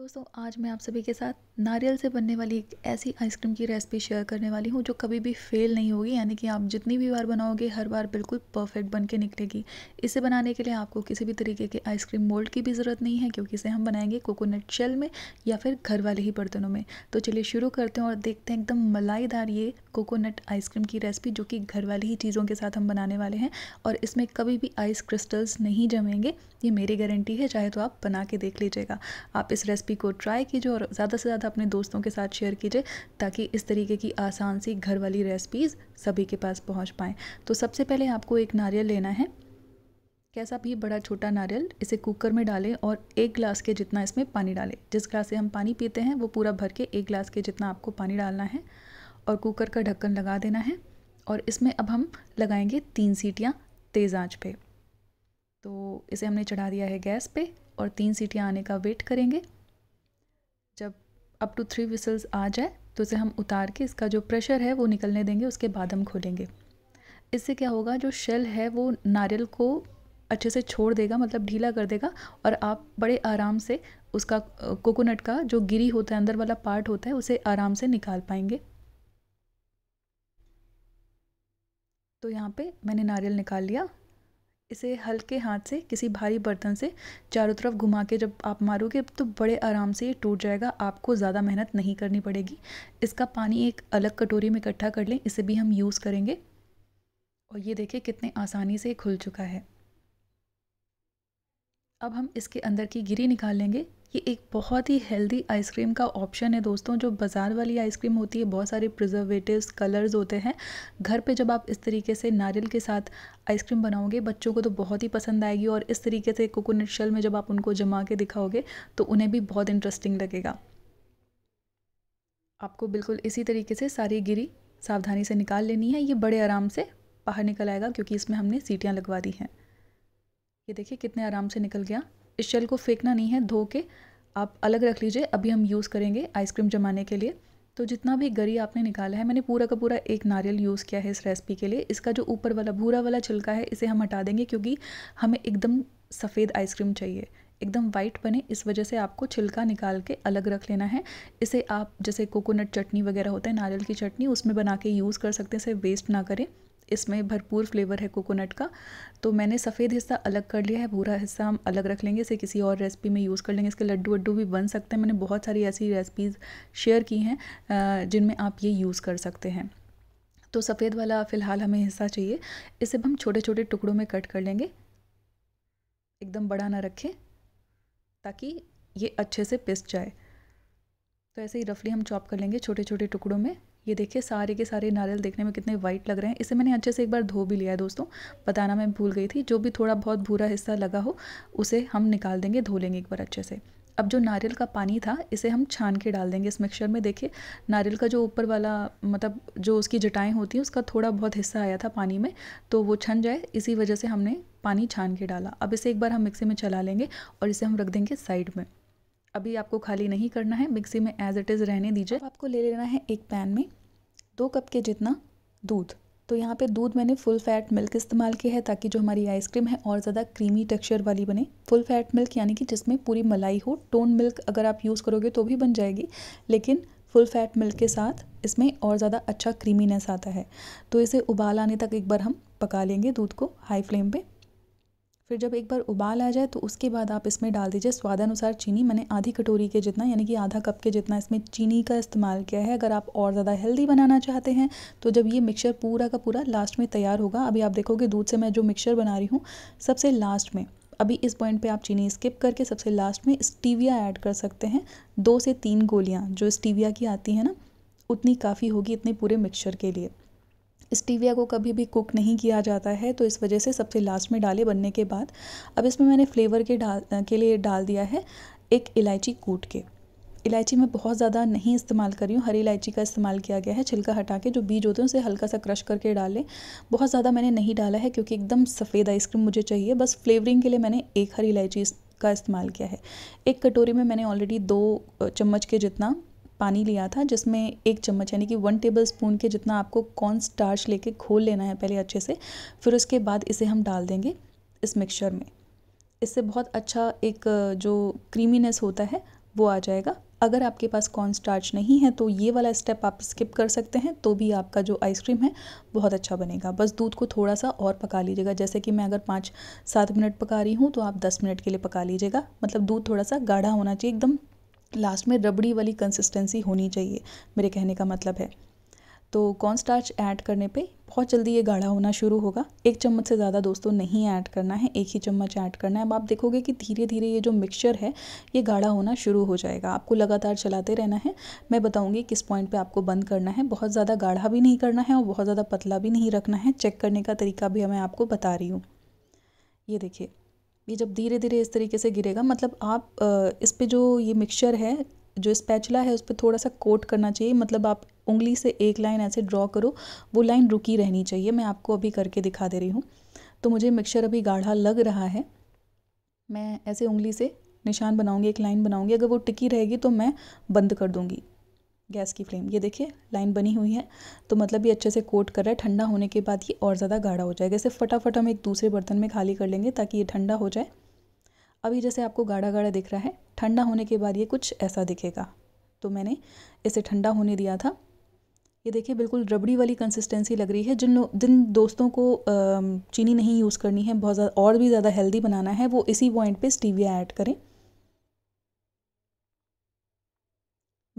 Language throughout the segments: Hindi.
दोस्तों आज मैं आप सभी के साथ नारियल से बनने वाली एक ऐसी आइसक्रीम की रेसिपी शेयर करने वाली हूँ जो कभी भी फेल नहीं होगी यानी कि आप जितनी भी बार बनाओगे हर बार बिल्कुल परफेक्ट बन के निकलेगी इसे बनाने के लिए आपको किसी भी तरीके के आइसक्रीम मोल्ड की भी ज़रूरत नहीं है क्योंकि इसे हम बनाएंगे कोकोनट शेल में या फिर घर वाले ही बर्तनों में तो चलिए शुरू करते हैं और देखते हैं एकदम मलाईदार ये कोकोनट आइसक्रीम की रेसिपी जो कि घर वाली ही चीज़ों के साथ हम बनाने वाले हैं और इसमें कभी भी आइस क्रिस्टल्स नहीं जमेंगे ये मेरी गारंटी है चाहे तो आप बना के देख लीजिएगा आप इस रेसिपी रेसिपी को ट्राई कीजिए और ज़्यादा से ज़्यादा अपने दोस्तों के साथ शेयर कीजिए ताकि इस तरीके की आसान सी घर वाली रेसिपीज़ सभी के पास पहुँच पाएँ तो सबसे पहले आपको एक नारियल लेना है कैसा भी बड़ा छोटा नारियल इसे कुकर में डालें और एक गिलास के जितना इसमें पानी डालें जिस गिलास से हम पानी पीते हैं वो पूरा भर के एक गिलास के जितना आपको पानी डालना है और कुकर का ढक्कन लगा देना है और इसमें अब हम लगाएंगे तीन सीटियाँ तेज़ आँच पे तो इसे हमने चढ़ा दिया है गैस पे और तीन सीटियाँ आने का वेट करेंगे अप टू थ्री विसल्स आ जाए तो इसे हम उतार के इसका जो प्रेशर है वो निकलने देंगे उसके बाद हम खोलेंगे इससे क्या होगा जो शेल है वो नारियल को अच्छे से छोड़ देगा मतलब ढीला कर देगा और आप बड़े आराम से उसका कोकोनट का जो गिरी होता है अंदर वाला पार्ट होता है उसे आराम से निकाल पाएंगे तो यहाँ पे मैंने नारियल निकाल लिया इसे हल्के हाथ से किसी भारी बर्तन से चारों तरफ घुमा के जब आप मारोगे तो बड़े आराम से ये टूट जाएगा आपको ज़्यादा मेहनत नहीं करनी पड़ेगी इसका पानी एक अलग कटोरी में इकट्ठा कर लें इसे भी हम यूज़ करेंगे और ये देखिए कितने आसानी से खुल चुका है अब हम इसके अंदर की गिरी निकाल लेंगे ये एक बहुत ही हेल्दी आइसक्रीम का ऑप्शन है दोस्तों जो बाज़ार वाली आइसक्रीम होती है बहुत सारे प्रिजर्वेटिव्स कलर्स होते हैं घर पे जब आप इस तरीके से नारियल के साथ आइसक्रीम बनाओगे बच्चों को तो बहुत ही पसंद आएगी और इस तरीके से कोकोनट शेल में जब आप उनको जमा के दिखाओगे तो उन्हें भी बहुत इंटरेस्टिंग लगेगा आपको बिल्कुल इसी तरीके से सारी गिरी सावधानी से निकाल लेनी है ये बड़े आराम से बाहर निकल आएगा क्योंकि इसमें हमने सीटियाँ लगवा दी हैं ये देखिए कितने आराम से निकल गया इस शेल को फेंकना नहीं है धो के आप अलग रख लीजिए अभी हम यूज़ करेंगे आइसक्रीम जमाने के लिए तो जितना भी गरी आपने निकाला है मैंने पूरा का पूरा एक नारियल यूज़ किया है इस रेसिपी के लिए इसका जो ऊपर वाला भूरा वाला छिलका है इसे हम हटा देंगे क्योंकि हमें एकदम सफ़ेद आइसक्रीम चाहिए एकदम वाइट बने इस वजह से आपको छिलका निकाल के अलग रख लेना है इसे आप जैसे कोकोनट चटनी वगैरह होता है नारियल की चटनी उसमें बना के यूज़ कर सकते हैं इसे वेस्ट ना करें इसमें भरपूर फ्लेवर है कोकोनट का तो मैंने सफ़ेद हिस्सा अलग कर लिया है भूरा हिस्सा हम अलग रख लेंगे इसे किसी और रेसिपी में यूज़ कर लेंगे इसके लड्डू वड्डू भी बन सकते हैं मैंने बहुत सारी ऐसी रेसिपीज़ शेयर की हैं जिनमें आप ये यूज़ कर सकते हैं तो सफ़ेद वाला फ़िलहाल हमें हिस्सा चाहिए इसे हम छोटे छोटे टुकड़ों में कट कर लेंगे एकदम बड़ा ना रखें ताकि ये अच्छे से पिस जाए तो ऐसे ही रफली हम चॉप कर लेंगे छोटे छोटे टुकड़ों में ये देखिए सारे के सारे नारियल देखने में कितने वाइट लग रहे हैं इसे मैंने अच्छे से एक बार धो भी लिया है दोस्तों बताना मैं भूल गई थी जो भी थोड़ा बहुत भूरा हिस्सा लगा हो उसे हम निकाल देंगे धो लेंगे एक बार अच्छे से अब जो नारियल का पानी था इसे हम छान के डाल देंगे इस मिक्सचर में देखिए नारियल का जो ऊपर वाला मतलब जो उसकी जटाएँ होती हैं उसका थोड़ा बहुत हिस्सा आया था पानी में तो वो छन जाए इसी वजह से हमने पानी छान के डाला अब इसे एक बार हम मिक्सी में चला लेंगे और इसे हम रख देंगे साइड में अभी आपको खाली नहीं करना है मिक्सी में एज इट इज़ रहने दीजिए आपको ले लेना है एक पैन में दो कप के जितना दूध तो यहाँ पे दूध मैंने फुल फैट मिल्क इस्तेमाल किया है ताकि जो हमारी आइसक्रीम है और ज़्यादा क्रीमी टेक्सचर वाली बने फुल फैट मिल्क यानी कि जिसमें पूरी मलाई हो टोन मिल्क अगर आप यूज़ करोगे तो भी बन जाएगी लेकिन फुल फैट मिल्क के साथ इसमें और ज़्यादा अच्छा क्रीमीनेस आता है तो इसे उबाल आने तक एक बार हम पका लेंगे दूध को हाई फ्लेम पर फिर जब एक बार उबाल आ जाए तो उसके बाद आप इसमें डाल दीजिए स्वादानुसार चीनी मैंने आधी कटोरी के जितना यानी कि आधा कप के जितना इसमें चीनी का इस्तेमाल किया है अगर आप और ज़्यादा हेल्दी बनाना चाहते हैं तो जब ये मिक्सचर पूरा का पूरा लास्ट में तैयार होगा अभी आप देखोगे दूध से मैं जो मिक्सचर बना रही हूँ सबसे लास्ट में अभी इस पॉइंट पे आप चीनी स्किप करके सबसे लास्ट में स्टीविया ऐड कर सकते हैं दो से तीन गोलियाँ जो स्टीविया की आती हैं ना उतनी काफ़ी होगी इतने पूरे मिक्सचर के लिए स्टीविया को कभी भी कुक नहीं किया जाता है तो इस वजह से सबसे लास्ट में डाले बनने के बाद अब इसमें मैंने फ्लेवर के डाल के लिए डाल दिया है एक इलायची कूट के इलायची मैं बहुत ज़्यादा नहीं इस्तेमाल कर रही हूँ हरी इलायची का इस्तेमाल किया गया है छिलका हटा के जो बीज होते हैं उसे हल्का सा क्रश करके डालें बहुत ज़्यादा मैंने नहीं डाला है क्योंकि एकदम सफ़ेद आइसक्रीम मुझे चाहिए बस फ्लेवरिंग के लिए मैंने एक हरी इलायची का इस्तेमाल किया है एक कटोरी में मैंने ऑलरेडी दो चम्मच के जितना पानी लिया था जिसमें एक चम्मच यानी कि वन टेबल स्पून के जितना आपको कॉर्न स्टार्च लेके घोल लेना है पहले अच्छे से फिर उसके बाद इसे हम डाल देंगे इस मिक्सचर में इससे बहुत अच्छा एक जो क्रीमीनेस होता है वो आ जाएगा अगर आपके पास कॉर्न स्टार्च नहीं है तो ये वाला स्टेप आप स्किप कर सकते हैं तो भी आपका जो आइसक्रीम है बहुत अच्छा बनेगा बस दूध को थोड़ा सा और पका लीजिएगा जैसे कि मैं अगर पाँच सात मिनट पका रही हूँ तो आप दस मिनट के लिए पका लीजिएगा मतलब दूध थोड़ा सा गाढ़ा होना चाहिए एकदम लास्ट में रबड़ी वाली कंसिस्टेंसी होनी चाहिए मेरे कहने का मतलब है तो कॉर्न स्टार्च ऐड करने पे बहुत जल्दी ये गाढ़ा होना शुरू होगा एक चम्मच से ज़्यादा दोस्तों नहीं ऐड करना है एक ही चम्मच ऐड करना है अब आप देखोगे कि धीरे धीरे ये जो मिक्सचर है ये गाढ़ा होना शुरू हो जाएगा आपको लगातार चलाते रहना है मैं बताऊँगी किस पॉइंट पे आपको बंद करना है बहुत ज़्यादा गाढ़ा भी नहीं करना है और बहुत ज़्यादा पतला भी नहीं रखना है चेक करने का तरीका भी मैं आपको बता रही हूँ ये देखिए ये जब धीरे धीरे इस तरीके से गिरेगा मतलब आप इस पर जो ये मिक्सचर है जो स्पैचुला है उस पर थोड़ा सा कोट करना चाहिए मतलब आप उंगली से एक लाइन ऐसे ड्रॉ करो वो लाइन रुकी रहनी चाहिए मैं आपको अभी करके दिखा दे रही हूँ तो मुझे मिक्सचर अभी गाढ़ा लग रहा है मैं ऐसे उंगली से निशान बनाऊँगी एक लाइन बनाऊँगी अगर वो टिकी रहेगी तो मैं बंद कर दूँगी गैस की फ्लेम ये देखिए लाइन बनी हुई है तो मतलब ये अच्छे से कोट कर रहा है ठंडा होने के बाद ये और ज़्यादा गाढ़ा हो जाएगा इसे फटाफट हम एक दूसरे बर्तन में खाली कर लेंगे ताकि ये ठंडा हो जाए अभी जैसे आपको गाढ़ा गाढ़ा दिख रहा है ठंडा होने के बाद ये कुछ ऐसा दिखेगा तो मैंने इसे ठंडा होने दिया था ये देखिए बिल्कुल रबड़ी वाली कंसिस्टेंसी लग रही है जिन जिन दोस्तों को चीनी नहीं यूज़ करनी है बहुत ज़्यादा और भी ज़्यादा हेल्दी बनाना है वो इसी पॉइंट पे स्टीविया ऐड करें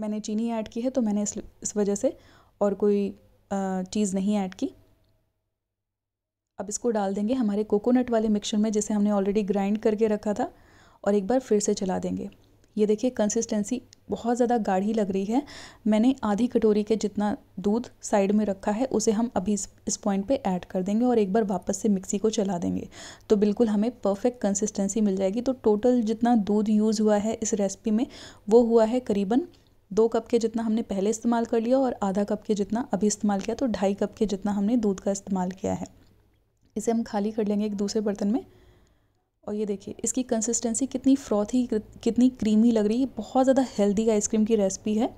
मैंने चीनी ऐड की है तो मैंने इस इस वजह से और कोई चीज़ नहीं ऐड की अब इसको डाल देंगे हमारे कोकोनट वाले मिक्सचर में जिसे हमने ऑलरेडी ग्राइंड करके रखा था और एक बार फिर से चला देंगे ये देखिए कंसिस्टेंसी बहुत ज़्यादा गाढ़ी लग रही है मैंने आधी कटोरी के जितना दूध साइड में रखा है उसे हम अभी इस, इस पॉइंट पे ऐड कर देंगे और एक बार वापस से मिक्सी को चला देंगे तो बिल्कुल हमें परफेक्ट कंसिस्टेंसी मिल जाएगी तो टोटल जितना दूध यूज़ हुआ है इस रेसिपी में वो हुआ है करीबन दो कप के जितना हमने पहले इस्तेमाल कर लिया और आधा कप के जितना अभी इस्तेमाल किया तो ढाई कप के जितना हमने दूध का इस्तेमाल किया है इसे हम खाली कर लेंगे एक दूसरे बर्तन में और ये देखिए इसकी कंसिस्टेंसी कितनी फ्रॉथी कितनी क्रीमी लग रही है बहुत ज़्यादा हेल्दी आइसक्रीम की रेसिपी है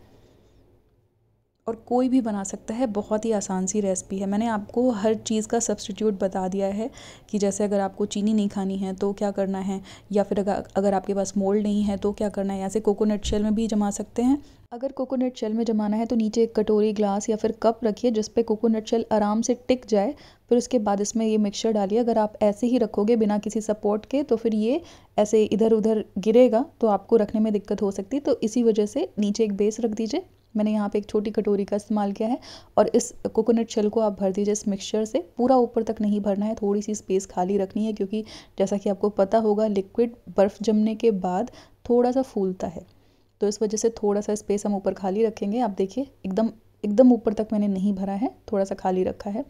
और कोई भी बना सकता है बहुत ही आसान सी रेसिपी है मैंने आपको हर चीज़ का सब्सटीट्यूट बता दिया है कि जैसे अगर आपको चीनी नहीं खानी है तो क्या करना है या फिर अगर अगर आपके पास मोल्ड नहीं है तो क्या करना है ऐसे से कोकोनट शेल में भी जमा सकते हैं अगर कोकोनट शेल में जमाना है तो नीचे एक कटोरी ग्लास या फिर कप रखिए जिस पे कोकोनट शेल आराम से टिक जाए फिर उसके बाद इसमें ये मिक्सचर डालिए अगर आप ऐसे ही रखोगे बिना किसी सपोर्ट के तो फिर ये ऐसे इधर उधर गिरेगा तो आपको रखने में दिक्कत हो सकती है तो इसी वजह से नीचे एक बेस रख दीजिए मैंने यहाँ पे एक छोटी कटोरी का इस्तेमाल किया है और इस कोकोनट शेल को आप भर दीजिए इस मिक्सचर से पूरा ऊपर तक नहीं भरना है थोड़ी सी स्पेस खाली रखनी है क्योंकि जैसा कि आपको पता होगा लिक्विड बर्फ़ जमने के बाद थोड़ा सा फूलता है तो इस वजह से थोड़ा सा स्पेस हम ऊपर खाली रखेंगे आप देखिए एकदम एकदम ऊपर तक मैंने नहीं भरा है थोड़ा सा खाली रखा है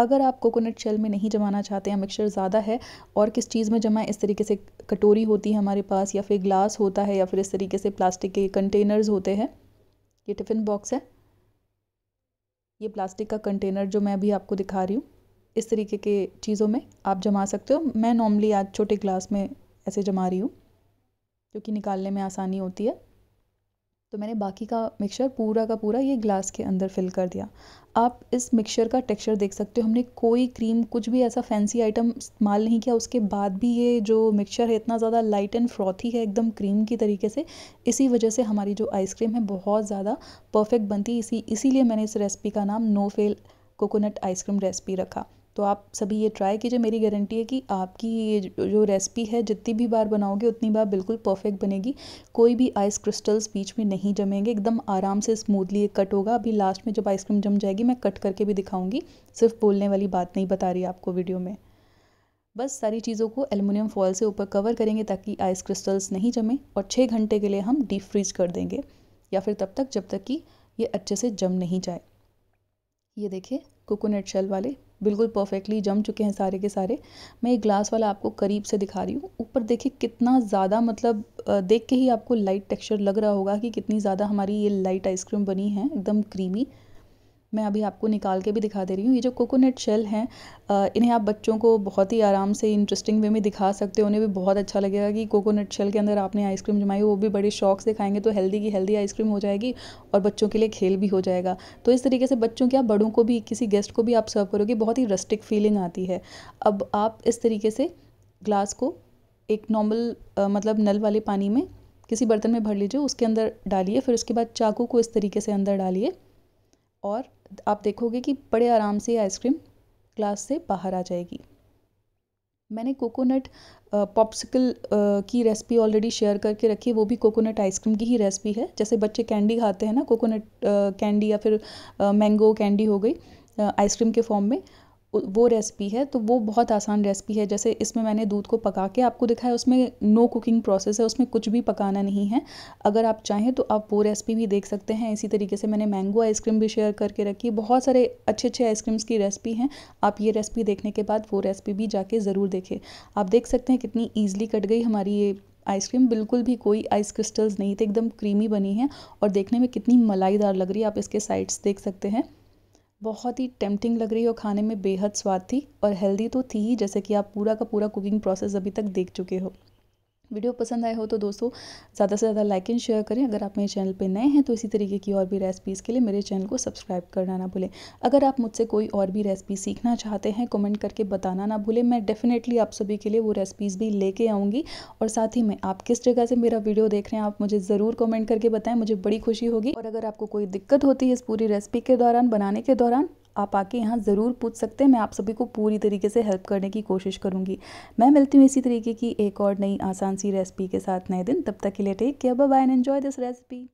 अगर आप कोकोनट शेल में नहीं जमाना चाहते हैं मिक्सचर ज़्यादा है और किस चीज़ में जमा इस तरीके से कटोरी होती है हमारे पास या फिर ग्लास होता है या फिर इस तरीके से प्लास्टिक के कंटेनर्स होते हैं ये टिफ़िन बॉक्स है ये प्लास्टिक का कंटेनर जो मैं अभी आपको दिखा रही हूँ इस तरीके के चीज़ों में आप जमा सकते हो मैं नॉर्मली आज छोटे ग्लास में ऐसे जमा रही हूँ क्योंकि निकालने में आसानी होती है तो मैंने बाकी का मिक्सचर पूरा का पूरा ये ग्लास के अंदर फिल कर दिया आप इस मिक्सचर का टेक्सचर देख सकते हो हमने कोई क्रीम कुछ भी ऐसा फैंसी आइटम इस्तेमाल नहीं किया उसके बाद भी ये जो मिक्सचर है इतना ज़्यादा लाइट एंड फ्रॉथी है एकदम क्रीम की तरीके से इसी वजह से हमारी जो आइसक्रीम है बहुत ज़्यादा परफेक्ट बनती इसी इसीलिए मैंने इस रेसिपी का नाम no fail coconut ice cream recipe रखा तो आप सभी ये ट्राई कीजिए मेरी गारंटी है कि आपकी ये जो रेसिपी है जितनी भी बार बनाओगे उतनी बार बिल्कुल परफेक्ट बनेगी कोई भी आइस क्रिस्टल्स बीच में नहीं जमेंगे एकदम आराम से स्मूथली कट होगा अभी लास्ट में जब आइसक्रीम जम जाएगी मैं कट करके भी दिखाऊंगी सिर्फ बोलने वाली बात नहीं बता रही आपको वीडियो में बस सारी चीज़ों को एलुमिनियम फॉल से ऊपर कवर करेंगे ताकि आइस क्रिस्टल्स नहीं जमें और छः घंटे के लिए हम डीप फ्रीज कर देंगे या फिर तब तक जब तक कि ये अच्छे से जम नहीं जाए ये देखिए कोकोनट शेल वाले बिल्कुल परफेक्टली जम चुके हैं सारे के सारे मैं एक ग्लास वाला आपको करीब से दिखा रही हूँ ऊपर देखिए कितना ज़्यादा मतलब देख के ही आपको लाइट टेक्सचर लग रहा होगा कि कितनी ज़्यादा हमारी ये लाइट आइसक्रीम बनी है एकदम क्रीमी मैं अभी आपको निकाल के भी दिखा दे रही हूँ ये जो कोकोनट शेल हैं इन्हें आप बच्चों को बहुत ही आराम से इंटरेस्टिंग वे में दिखा सकते हो उन्हें भी बहुत अच्छा लगेगा कि कोकोनट शेल के अंदर आपने आइसक्रीम जमाई वो भी बड़े शौक से खाएंगे तो हेल्दी की हेल्दी आइसक्रीम हो जाएगी और बच्चों के लिए खेल भी हो जाएगा तो इस तरीके से बच्चों क्या बड़ों को भी किसी गेस्ट को भी आप सर्व करोगे बहुत ही रस्टिक फीलिंग आती है अब आप इस तरीके से ग्लास को एक नॉर्मल मतलब नल वाले पानी में किसी बर्तन में भर लीजिए उसके अंदर डालिए फिर उसके बाद चाकू को इस तरीके से अंदर डालिए और आप देखोगे कि बड़े आराम से आइसक्रीम ग्लास से बाहर आ जाएगी मैंने कोकोनट पॉप्सिकल की रेसिपी ऑलरेडी शेयर करके रखी है वो भी कोकोनट आइसक्रीम की ही रेसिपी है जैसे बच्चे कैंडी खाते हैं ना कोकोनट कैंडी या फिर मैंगो कैंडी हो गई आइसक्रीम के फॉर्म में वो रेसिपी है तो वो बहुत आसान रेसिपी है जैसे इसमें मैंने दूध को पका के आपको दिखाया उसमें नो कुकिंग प्रोसेस है उसमें कुछ भी पकाना नहीं है अगर आप चाहें तो आप वो रेसिपी भी देख सकते हैं इसी तरीके से मैंने मैंगो आइसक्रीम भी शेयर करके रखी है बहुत सारे अच्छे अच्छे आइसक्रीम्स की रेसिपी हैं आप ये रेसिपी देखने के बाद वो रेसिपी भी जाके ज़रूर देखें आप देख सकते हैं कितनी ईजिली कट गई हमारी ये आइसक्रीम बिल्कुल भी कोई आइस क्रिस्टल्स नहीं थे एकदम क्रीमी बनी है और देखने में कितनी मलाईदार लग रही है आप इसके साइड्स देख सकते हैं बहुत ही टेम्पटिंग लग रही है और खाने में बेहद स्वाद थी और हेल्दी तो थी ही जैसे कि आप पूरा का पूरा कुकिंग प्रोसेस अभी तक देख चुके हो वीडियो पसंद आए हो तो दोस्तों ज़्यादा से ज़्यादा लाइक एंड शेयर करें अगर आप मेरे चैनल पे नए हैं तो इसी तरीके की और भी रेसिपीज़ के लिए मेरे चैनल को सब्सक्राइब करना ना भूलें अगर आप मुझसे कोई और भी रेसिपी सीखना चाहते हैं कमेंट करके बताना ना भूलें मैं डेफिनेटली आप सभी के लिए वो रेसिपीज़ भी लेके आऊँगी और साथ ही मैं आप किस जगह से मेरा वीडियो देख रहे हैं आप मुझे ज़रूर कॉमेंट करके बताएं मुझे बड़ी खुशी होगी और अगर आपको कोई दिक्कत होती है इस पूरी रेसिपी के दौरान बनाने के दौरान आप आके यहाँ ज़रूर पूछ सकते हैं मैं आप सभी को पूरी तरीके से हेल्प करने की कोशिश करूँगी मैं मिलती हूँ इसी तरीके की एक और नई आसान सी रेसिपी के साथ नए दिन तब तक के लिए take care bye and enjoy this recipe